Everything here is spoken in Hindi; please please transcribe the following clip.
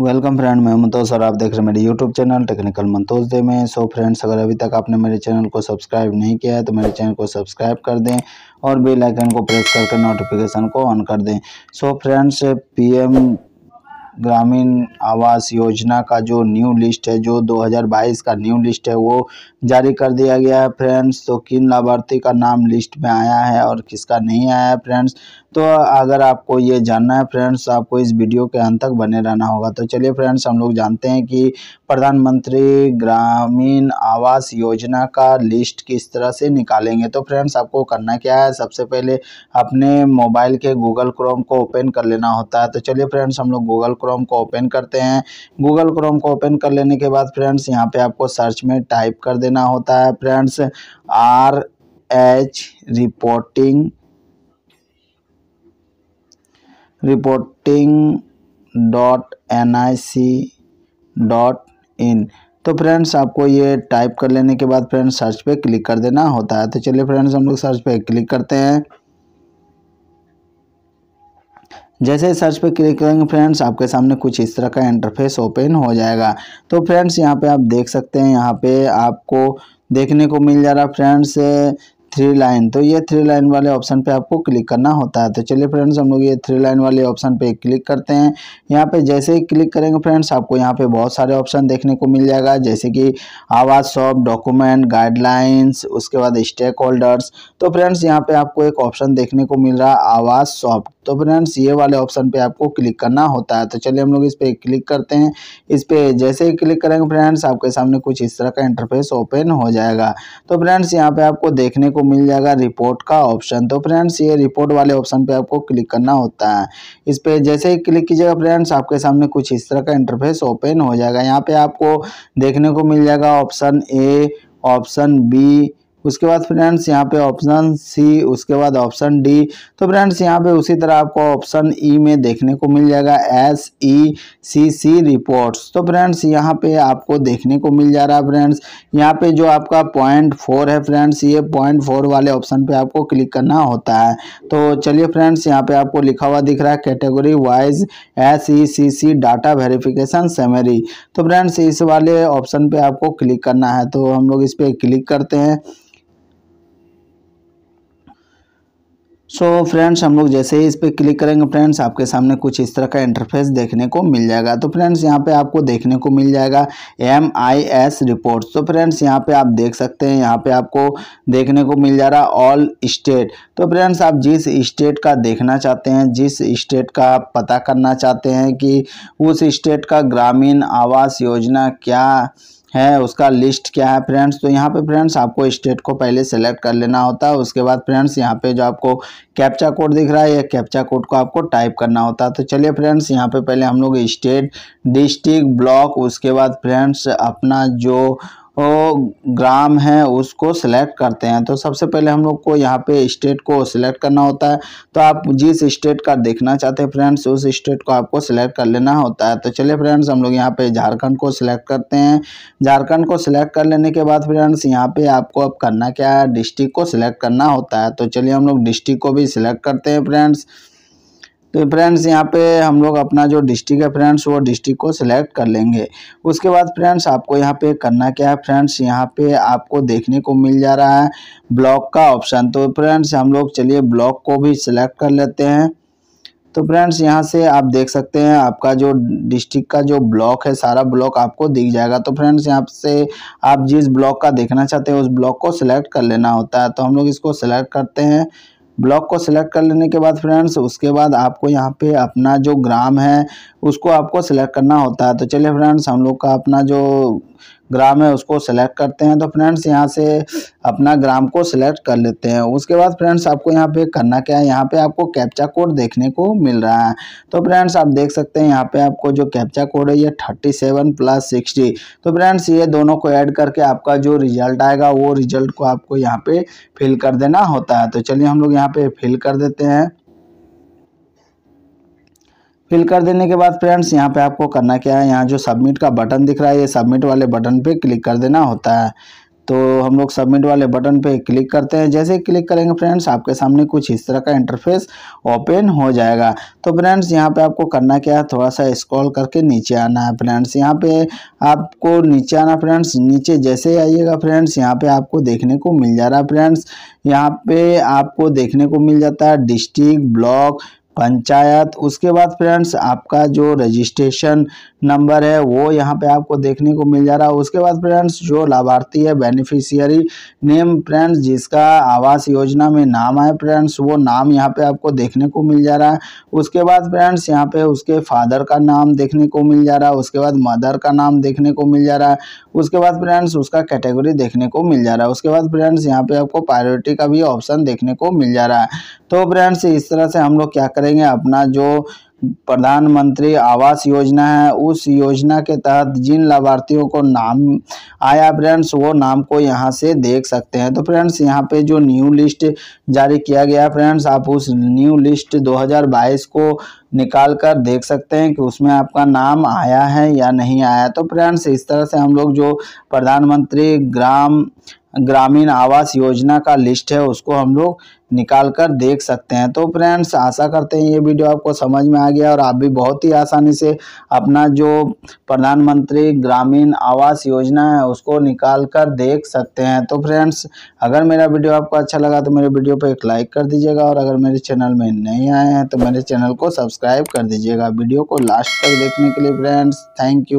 वेलकम फ्रेंड मैं मंतोष और आप देख रहे हैं मेरे YouTube channel technical Mantosh Dey में सो फ्रेंड्स अगर अभी तक आपने मेरे चैनल को सब्सक्राइब नहीं किया है तो मेरे चैनल को सब्सक्राइब कर दें और बेल आइकन को प्रेस करके नोटिफिकेशन को ऑन कर दें सो फ्रेंड्स पीएम ग्रामीण आवास योजना का जो न्यू लिस्ट है जो 2022 का न्यू लिस्ट है वो जारी कर दिया गया है फ्रेंड्स तो किन लाभार्थी का नाम लिस्ट में आया है और किसका नहीं आया है फ्रेंड्स तो अगर आपको ये जानना है फ्रेंड्स तो आपको इस वीडियो के अंत तक बने रहना होगा तो चलिए फ्रेंड्स हम लोग जानते हैं कि प्रधानमंत्री ग्रामीण आवास योजना का लिस्ट किस तरह से निकालेंगे तो फ्रेंड्स आपको करना क्या है सबसे पहले अपने मोबाइल के गूगल क्रोम को ओपन कर लेना होता है तो चलिए फ्रेंड्स हम लोग गूगल क्रोम क्रोम को ओपन करते हैं गूगल क्रोम को ओपन कर लेने के बाद फ्रेंड्स यहाँ पे आपको सर्च में टाइप कर देना होता है friends R H reporting reporting dot N I C dot in तो फ्रेंड्स आपको ये टाइप कर लेने के बाद फ्रेंड्स सर्च पे क्लिक कर देना होता है तो चलिए फ्रेंड्स हम लोग सर्च पे क्लिक करते हैं जैसे सर्च पे क्लिक करेंगे फ्रेंड्स आपके सामने कुछ इस तरह का इंटरफेस ओपन हो जाएगा तो फ्रेंड्स यहाँ पे आप देख सकते हैं यहाँ पे आपको देखने को मिल जा रहा फ्रेंड्स थ्री लाइन तो ये थ्री लाइन वाले ऑप्शन पे आपको क्लिक करना होता है तो चलिए फ्रेंड्स हम लोग ये थ्री लाइन वाले ऑप्शन पे क्लिक करते हैं यहाँ पे जैसे ही क्लिक करेंगे फ्रेंड्स आपको यहाँ पे बहुत सारे ऑप्शन देखने को मिल जाएगा जैसे कि आवाज़ सॉफ्ट डॉक्यूमेंट गाइडलाइंस उसके बाद स्टेक होल्डर्स तो फ्रेंड्स यहाँ पे आपको एक ऑप्शन देखने को मिल रहा है आवाज़ सॉफ्ट तो फ्रेंड्स ये वाले ऑप्शन पे आपको क्लिक करना होता है तो चलिए हम लोग इस पर क्लिक करते हैं इस पर जैसे ही क्लिक करेंगे फ्रेंड्स आपके सामने कुछ इस तरह का इंटरफेस ओपन हो जाएगा तो फ्रेंड्स यहाँ पे आपको देखने को मिल जाएगा रिपोर्ट का ऑप्शन तो फ्रेंड्स ये रिपोर्ट वाले ऑप्शन पे आपको क्लिक करना होता है इस पर जैसे ही क्लिक कीजिएगा फ्रेंड्स आपके सामने कुछ इस तरह का इंटरफेस ओपन हो जाएगा यहाँ पे आपको देखने को मिल जाएगा ऑप्शन ए ऑप्शन बी उसके बाद फ्रेंड्स यहाँ पे ऑप्शन सी उसके बाद ऑप्शन डी तो फ्रेंड्स यहाँ पे उसी तरह आपको ऑप्शन ई e में देखने को मिल जाएगा S E C C reports तो फ्रेंड्स यहाँ पे आपको देखने को मिल जा रहा है फ्रेंड्स यहाँ पे जो आपका पॉइंट फोर है फ्रेंड्स ये पॉइंट फोर वाले ऑप्शन पे आपको क्लिक करना होता है तो चलिए फ्रेंड्स यहाँ पर आपको लिखा हुआ दिख रहा है category wise S E C C data verification summary तो फ्रेंड्स इस वाले ऑप्शन पर आपको क्लिक करना है तो हम लोग इस पर क्लिक करते हैं सो so फ्रेंड्स हम लोग जैसे ही इस पर क्लिक करेंगे फ्रेंड्स आपके सामने कुछ इस तरह का इंटरफेस देखने को मिल जाएगा तो फ्रेंड्स यहाँ पे आपको देखने को मिल जाएगा एम आई एस रिपोर्ट तो फ्रेंड्स यहाँ पे आप देख सकते हैं यहाँ पे आपको देखने को मिल जा रहा ऑल स्टेट तो फ्रेंड्स आप जिस स्टेट का देखना चाहते हैं जिस स्टेट का आप पता करना चाहते हैं कि उस स्टेट का ग्रामीण आवास योजना क्या है उसका लिस्ट क्या है फ्रेंड्स तो यहाँ पे फ्रेंड्स आपको स्टेट को पहले सेलेक्ट कर लेना होता है उसके बाद फ्रेंड्स यहाँ पे जो आपको कैप्चा कोड दिख रहा है ये कैप्चा कोड को आपको टाइप करना होता है तो चलिए फ्रेंड्स यहाँ पे पहले हम लोग स्टेट डिस्ट्रिक्ट ब्लॉक उसके बाद फ्रेंड्स अपना जो ग्राम है उसको सिलेक्ट करते हैं तो सबसे पहले हम लोग को यहाँ पे स्टेट को सिलेक्ट करना होता है तो आप जिस स्टेट का देखना चाहते हैं फ्रेंड्स उस स्टेट को आपको सिलेक्ट कर लेना होता है तो चलिए फ्रेंड्स हम लोग यहाँ पे झारखंड को सिलेक्ट करते हैं झारखंड को सिलेक्ट कर लेने के बाद फ्रेंड्स यहाँ पर आपको अब करना क्या है डिस्ट्रिक्ट को सिलेक्ट करना होता है तो चलिए हम लोग डिस्ट्रिक्ट को भी सिलेक्ट करते हैं फ्रेंड्स तो फ्रेंड्स यहाँ पे हम लोग अपना जो डिस्ट्रिक्ट है फ्रेंड्स वो डिस्ट्रिक्ट को सिलेक्ट कर लेंगे उसके बाद फ्रेंड्स आपको यहाँ पे करना क्या है फ्रेंड्स यहाँ पे आपको देखने को मिल जा रहा है ब्लॉक का ऑप्शन तो फ्रेंड्स हम लोग चलिए ब्लॉक को भी सिलेक्ट कर लेते हैं तो फ्रेंड्स यहाँ से आप देख सकते हैं आपका जो डिस्ट्रिक्ट का जो ब्लॉक है सारा ब्लॉक आपको दिख जाएगा तो फ्रेंड्स यहाँ से आप जिस ब्लॉक का देखना चाहते हैं उस ब्लॉक को सिलेक्ट कर लेना होता है तो हम लोग इसको सिलेक्ट करते हैं ब्लॉक को सिलेक्ट कर लेने के बाद फ्रेंड्स उसके बाद आपको यहाँ पे अपना जो ग्राम है उसको आपको सिलेक्ट करना होता है तो चलिए फ्रेंड्स हम लोग का अपना जो ग्राम है उसको सेलेक्ट करते हैं तो फ्रेंड्स यहाँ से अपना ग्राम को सिलेक्ट कर लेते हैं उसके बाद फ्रेंड्स आपको यहाँ पे करना क्या है यहाँ पे आपको कैप्चा कोड देखने को मिल रहा है तो फ्रेंड्स आप देख सकते हैं यहाँ पे आपको जो कैप्चा कोड है ये थर्टी सेवन प्लस सिक्सटी तो फ्रेंड्स ये दोनों को ऐड करके आपका जो रिजल्ट आएगा वो रिजल्ट को आपको यहाँ पर फिल कर देना होता है तो चलिए हम लोग यहाँ पर फिल कर देते हैं फिल कर देने के बाद फ्रेंड्स यहाँ पे आपको करना क्या है यहाँ जो सबमिट का बटन दिख रहा है ये सबमिट वाले बटन पे क्लिक कर देना होता है तो हम लोग सबमिट वाले बटन पे क्लिक करते हैं जैसे ही क्लिक करेंगे फ्रेंड्स आपके सामने कुछ इस तरह का इंटरफेस ओपन हो जाएगा तो फ्रेंड्स यहाँ पे आपको करना क्या है थोड़ा सा स्क्रॉल करके नीचे आना है फ्रेंड्स यहाँ पे आपको नीचे आना फ्रेंड्स नीचे जैसे ही आइएगा फ्रेंड्स यहाँ पे आपको देखने को मिल जा रहा है फ्रेंड्स यहाँ पे आपको देखने को मिल जाता है डिस्ट्रिक्ट ब्लॉक पंचायत उसके बाद फ्रेंड्स आपका जो रजिस्ट्रेशन नंबर है वो यहाँ पे आपको देखने को मिल जा रहा है उसके बाद फ्रेंड्स जो लाभार्थी है बेनिफिशियरी नेम फ्रेंड्स जिसका आवास योजना में नाम है फ्रेंड्स वो नाम यहाँ पे आपको देखने को मिल जा रहा है उसके बाद फ्रेंड्स यहाँ पे उसके फादर का नाम देखने को मिल जा रहा है उसके बाद मदर का नाम देखने को मिल जा रहा है उसके बाद फ्रेंड्स उसका कैटेगरी देखने को मिल जा रहा है उसके बाद फ्रेंड्स यहाँ पे आपको प्रायोरिटी का भी ऑप्शन देखने को मिल जा रहा है तो फ्रेंड्स इस तरह से हम लोग क्या करें करेंगे अपना जो प्रधानमंत्री आवास योजना है उस योजना के तहत जिन लाभार्थियों को नाम आया फ्रेंड्स वो नाम को यहाँ से देख सकते हैं तो फ्रेंड्स यहाँ पे जो न्यू लिस्ट जारी किया गया फ्रेंड्स आप उस न्यू लिस्ट 2022 को निकाल कर देख सकते हैं कि उसमें आपका नाम आया है या नहीं आया तो फ्रेंड्स इस तरह से हम लोग जो प्रधानमंत्री ग्राम ग्रामीण आवास योजना का लिस्ट है उसको हम लोग निकाल कर देख सकते हैं तो फ्रेंड्स आशा करते हैं ये वीडियो आपको समझ में आ गया और आप भी बहुत ही आसानी से अपना जो प्रधानमंत्री ग्रामीण आवास योजना है उसको निकाल कर देख सकते हैं तो फ्रेंड्स अगर मेरा वीडियो आपको अच्छा लगा तो मेरे वीडियो पर एक लाइक कर दीजिएगा और अगर मेरे चैनल में नहीं आए हैं तो मेरे चैनल को सब्सक्राइब कर दीजिएगा वीडियो को लास्ट तक देखने के लिए फ्रेंड्स थैंक यू